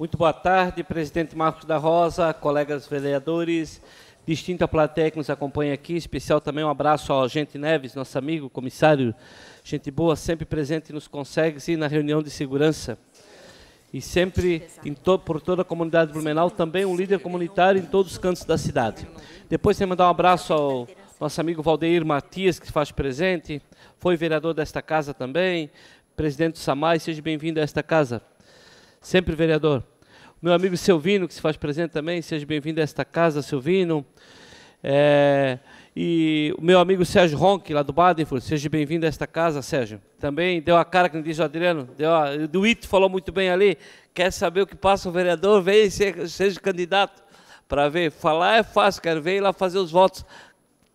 Muito boa tarde, presidente Marcos da Rosa, colegas vereadores, distinta plateia que nos acompanha aqui, especial também um abraço ao Gente Neves, nosso amigo, comissário, gente boa, sempre presente nos consegues e na reunião de segurança. E sempre, to por toda a comunidade Blumenau, também um líder comunitário em todos os cantos da cidade. Depois, quero mandar um abraço ao nosso amigo Valdeir Matias, que se faz presente, foi vereador desta casa também, presidente do SAMAI, seja bem-vindo a esta casa sempre vereador. Meu amigo Silvino, que se faz presente também, seja bem-vindo a esta casa, Silvino. É, e o meu amigo Sérgio Ronk, lá do Badenfurt, seja bem-vindo a esta casa, Sérgio. Também deu a cara que me diz o Adriano, deu a, o Duito falou muito bem ali, quer saber o que passa o vereador, vem seja, seja candidato para ver. Falar é fácil, quero ver ir lá fazer os votos,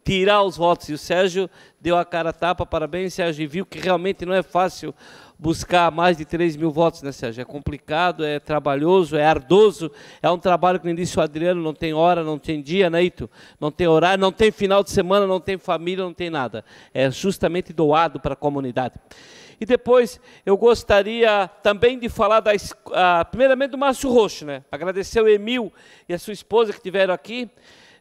tirar os votos. E o Sérgio deu a cara a tapa, parabéns, Sérgio, e viu que realmente não é fácil buscar mais de 3 mil votos, né, Sérgio? É complicado, é trabalhoso, é ardoso, é um trabalho que, nem disse o Adriano, não tem hora, não tem dia, né, Ito? Não tem horário, não tem final de semana, não tem família, não tem nada. É justamente doado para a comunidade. E depois eu gostaria também de falar, da, uh, primeiramente, do Márcio Roxo, né? Agradecer o Emil e a sua esposa que estiveram aqui,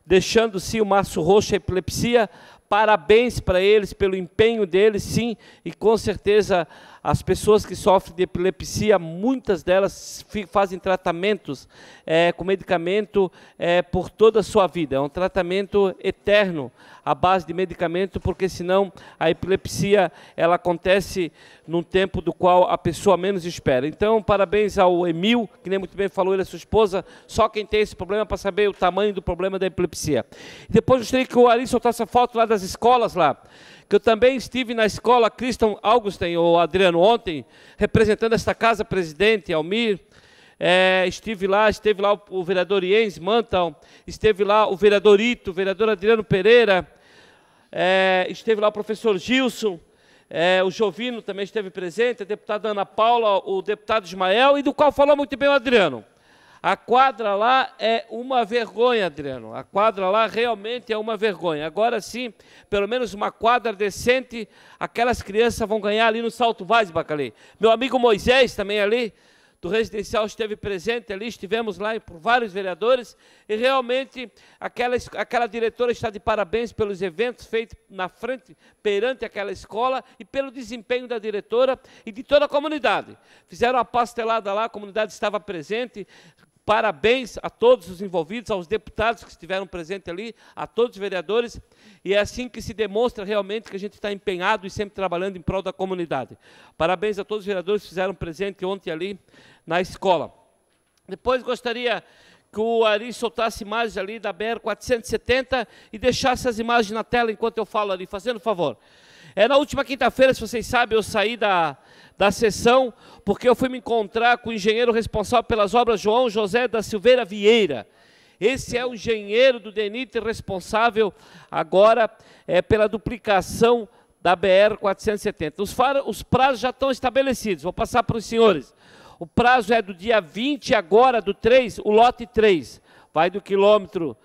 deixando-se o Márcio Roxo a epilepsia, Parabéns para eles pelo empenho deles, sim, e com certeza as pessoas que sofrem de epilepsia, muitas delas fazem tratamentos é, com medicamento é, por toda a sua vida. É um tratamento eterno à base de medicamento, porque senão a epilepsia ela acontece num tempo do qual a pessoa menos espera. Então, parabéns ao Emil, que nem muito bem falou ele e é a sua esposa. Só quem tem esse problema para saber o tamanho do problema da epilepsia. Depois gostaria que o Ari soltasse a foto lá das escolas lá que eu também estive na escola Christian Augustin, ou Adriano, ontem, representando esta casa, presidente Almir. É, estive lá, esteve lá o, vereador Iens Mantal, esteve lá o vereador Ito, o vereador Adriano Pereira, é, esteve lá o professor Gilson, é, o Jovino também esteve presente, a deputada Ana Paula, o deputado Ismael, e do qual falou muito bem o Adriano. A quadra lá é uma vergonha, Adriano. A quadra lá realmente é uma vergonha. Agora sim, pelo menos uma quadra decente, aquelas crianças vão ganhar ali no Salto Vaz, Bacalhei. Meu amigo Moisés também ali, do residencial esteve presente ali, estivemos lá por vários vereadores, e realmente aquela, aquela diretora está de parabéns pelos eventos feitos na frente, perante aquela escola, e pelo desempenho da diretora e de toda a comunidade. Fizeram a pastelada lá, a comunidade estava presente, Parabéns a todos os envolvidos, aos deputados que estiveram presentes ali, a todos os vereadores. E é assim que se demonstra realmente que a gente está empenhado e sempre trabalhando em prol da comunidade. Parabéns a todos os vereadores que fizeram presente ontem ali na escola. Depois gostaria que o Ari soltasse imagens ali da BR 470 e deixasse as imagens na tela enquanto eu falo ali, fazendo favor. É na última quinta-feira, se vocês sabem, eu saí da, da sessão porque eu fui me encontrar com o engenheiro responsável pelas obras, João José da Silveira Vieira. Esse é o engenheiro do DENIT responsável agora é, pela duplicação da BR-470. Os, os prazos já estão estabelecidos, vou passar para os senhores. O prazo é do dia 20 agora, do 3, o lote 3. Vai do quilômetro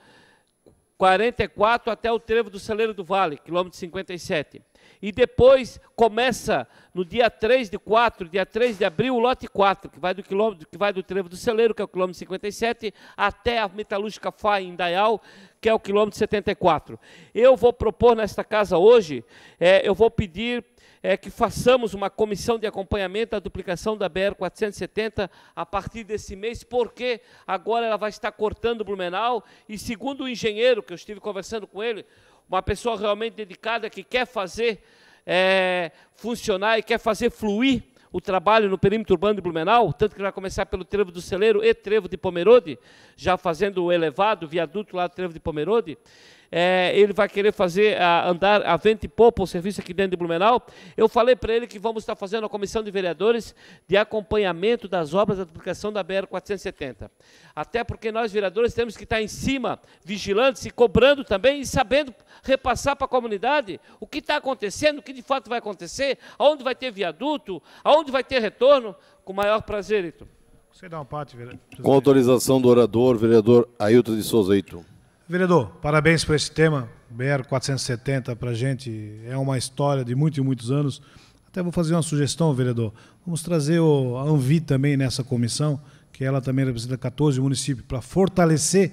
44 até o trevo do Celeiro do Vale, quilômetro 57. E depois começa no dia 3 de 4, dia 3 de abril, o lote 4, que vai do quilômetro, que vai do trevo do celeiro, que é o quilômetro 57, até a metalúrgica FAI em Dayal, que é o quilômetro 74. Eu vou propor nesta casa hoje, é, eu vou pedir é, que façamos uma comissão de acompanhamento da duplicação da BR-470 a partir desse mês, porque agora ela vai estar cortando Blumenau, e segundo o engenheiro, que eu estive conversando com ele, uma pessoa realmente dedicada que quer fazer é, funcionar e quer fazer fluir o trabalho no perímetro urbano de Blumenau, tanto que vai começar pelo Trevo do Celeiro e Trevo de Pomerode, já fazendo o elevado, o viaduto lá do Trevo de Pomerode é, ele vai querer fazer a, ah, andar a vento e poupa o serviço aqui dentro de Blumenau. Eu falei para ele que vamos estar fazendo a comissão de vereadores de acompanhamento das obras da duplicação da BR-470. Até porque nós, vereadores, temos que estar em cima, vigilantes e cobrando também e sabendo repassar para a comunidade o que está acontecendo, o que de fato vai acontecer, aonde vai ter viaduto, aonde vai ter retorno. Com o maior prazer, Ito. Você dá vereador. Com autorização do orador, vereador Ailton de Souza Ito. Vereador, parabéns por esse tema. BR 470 para a gente é uma história de muitos e muitos anos. Até vou fazer uma sugestão, vereador. Vamos trazer o, a Anvi também nessa comissão, que ela também representa 14 municípios, para fortalecer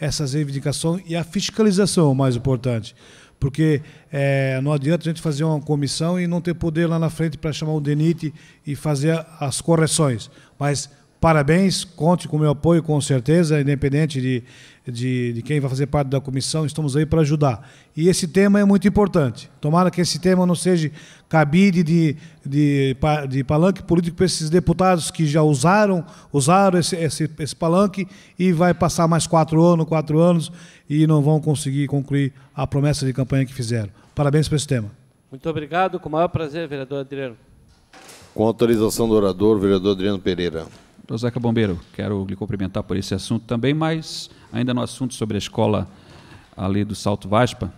essas reivindicações e a fiscalização, o mais importante. Porque é, não adianta a gente fazer uma comissão e não ter poder lá na frente para chamar o DENIT e fazer as correções. Mas Parabéns, conte com o meu apoio, com certeza, independente de, de, de quem vai fazer parte da comissão, estamos aí para ajudar. E esse tema é muito importante. Tomara que esse tema não seja cabide de, de, de palanque político para esses deputados que já usaram, usaram esse, esse, esse palanque e vai passar mais quatro anos, quatro anos, e não vão conseguir concluir a promessa de campanha que fizeram. Parabéns para esse tema. Muito obrigado, com o maior prazer, vereador Adriano. Com autorização do orador, vereador Adriano Pereira. Doutor Bombeiro, quero lhe cumprimentar por esse assunto também, mas ainda no assunto sobre a escola ali do Salto Vaspa.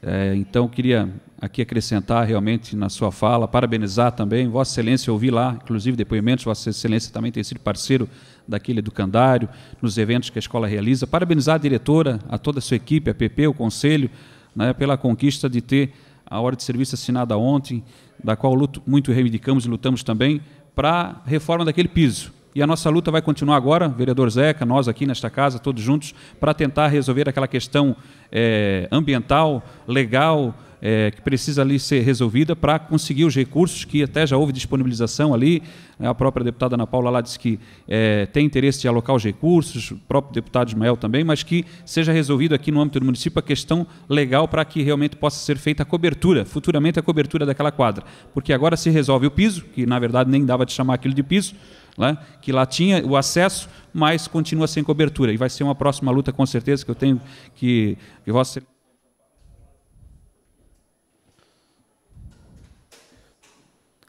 É, então, queria aqui acrescentar realmente na sua fala, parabenizar também, Vossa Excelência, ouvi lá, inclusive depoimentos, Vossa Excelência também tem sido parceiro daquele educandário, nos eventos que a escola realiza. Parabenizar a diretora, a toda a sua equipe, a PP, o Conselho, né, pela conquista de ter a hora de serviço assinada ontem, da qual luto, muito reivindicamos e lutamos também, para a reforma daquele piso. E a nossa luta vai continuar agora, vereador Zeca, nós aqui nesta casa, todos juntos, para tentar resolver aquela questão é, ambiental, legal, é, que precisa ali ser resolvida para conseguir os recursos que até já houve disponibilização ali. Né? A própria deputada Ana Paula lá disse que é, tem interesse de alocar os recursos, o próprio deputado Ismael também, mas que seja resolvido aqui no âmbito do município a questão legal para que realmente possa ser feita a cobertura, futuramente a cobertura daquela quadra. Porque agora se resolve o piso, que na verdade nem dava de chamar aquilo de piso, né, que lá tinha o acesso, mas continua sem cobertura. E vai ser uma próxima luta, com certeza, que eu tenho que. que vossa...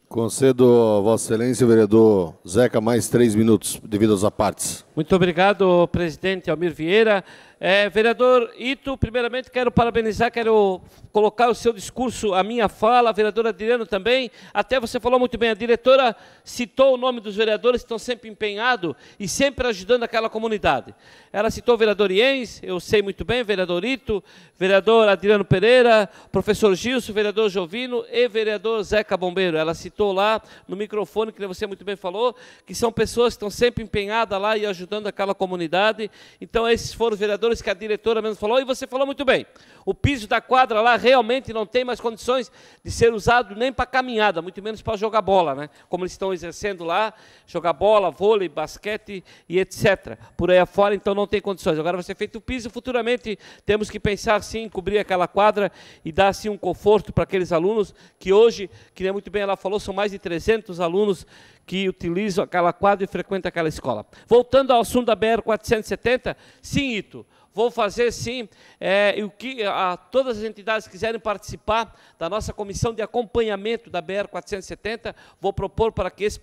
Concedo, Vossa Excelência, o vereador Zeca, mais três minutos devido às partes Muito obrigado, presidente Almir Vieira. É, vereador Ito, primeiramente quero parabenizar, quero colocar o seu discurso, a minha fala, a vereadora Adriano também. Até você falou muito bem, a diretora citou o nome dos vereadores que estão sempre empenhados e sempre ajudando aquela comunidade. Ela citou o vereador Iens, eu sei muito bem, vereador Ito, vereador Adriano Pereira, professor Gilson, vereador Jovino e vereador Zeca Bombeiro. Ela citou lá no microfone, que você muito bem falou, que são pessoas que estão sempre empenhadas lá e ajudando aquela comunidade. Então, esses foram os vereadores depois que a diretora mesmo falou, e você falou muito bem, o piso da quadra lá realmente não tem mais condições de ser usado nem para caminhada, muito menos para jogar bola, né? Como eles estão exercendo lá, jogar bola, vôlei, basquete e etc. Por aí afora, então não tem condições. Agora vai ser feito o piso, futuramente temos que pensar sim em cobrir aquela quadra e dar assim um conforto para aqueles alunos que hoje, que nem muito bem ela falou, são mais de 300 alunos que utilizam aquela quadra e frequentam aquela escola. Voltando ao assunto da BR 470, sim, Ito, vou fazer sim é, o que a, todas as entidades quiserem participar da nossa comissão de acompanhamento da BR 470, vou propor para que esse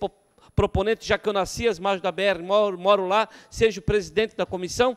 proponente, já que eu nasci às margens da BR, moro, moro lá, seja o presidente da comissão,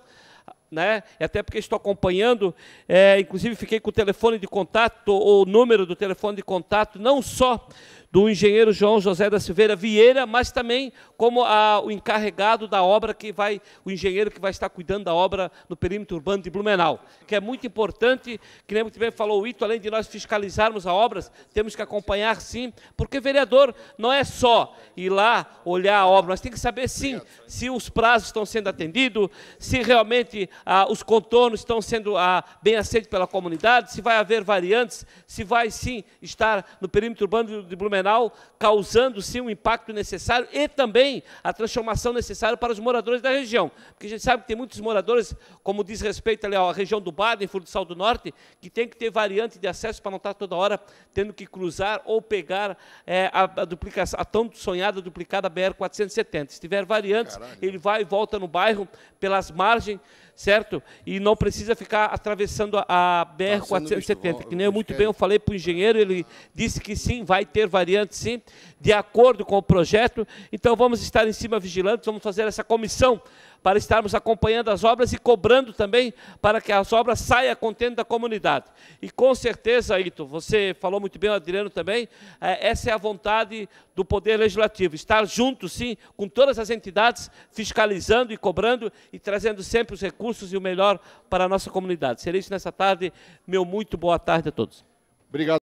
né? E até porque estou acompanhando, é, inclusive fiquei com o telefone de contato, o número do telefone de contato, não só do engenheiro João José da Silveira Vieira, mas também como a, o encarregado da obra que vai, o engenheiro que vai estar cuidando da obra no perímetro urbano de Blumenau, que é muito importante, que nem muito bem falou o Ito, além de nós fiscalizarmos as obras, temos que acompanhar sim, porque vereador não é só ir lá olhar a obra, nós temos que saber sim se os prazos estão sendo atendidos, se realmente ah, os contornos estão sendo ah, bem aceitos pela comunidade, se vai haver variantes, se vai sim estar no perímetro urbano de Blumenau Blumenau, causando-se um impacto necessário e também a transformação necessária para os moradores da região. Porque a gente sabe que tem muitos moradores, como diz respeito ali à região do Baden, Sal do Norte, que tem que ter variante de acesso para não estar toda hora tendo que cruzar ou pegar é, a, a, duplicação, a tão sonhada duplicada BR-470. Se tiver variantes, Caralho. ele vai e volta no bairro pelas margens certo? E não precisa ficar atravessando a BR-470, que nem eu muito bem é. eu falei para o engenheiro, ele disse que sim, vai ter variante sim, de acordo com o projeto. Então vamos estar em cima vigilantes, vamos fazer essa comissão para estarmos acompanhando as obras e cobrando também para que as obras saiam contendo da comunidade. E com certeza, Ito, você falou muito bem, Adriano também, é, essa é a vontade do Poder Legislativo, estar junto, sim, com todas as entidades, fiscalizando e cobrando e trazendo sempre os recursos e o melhor para a nossa comunidade. Seria isso nessa tarde. Meu muito boa tarde a todos. Obrigado.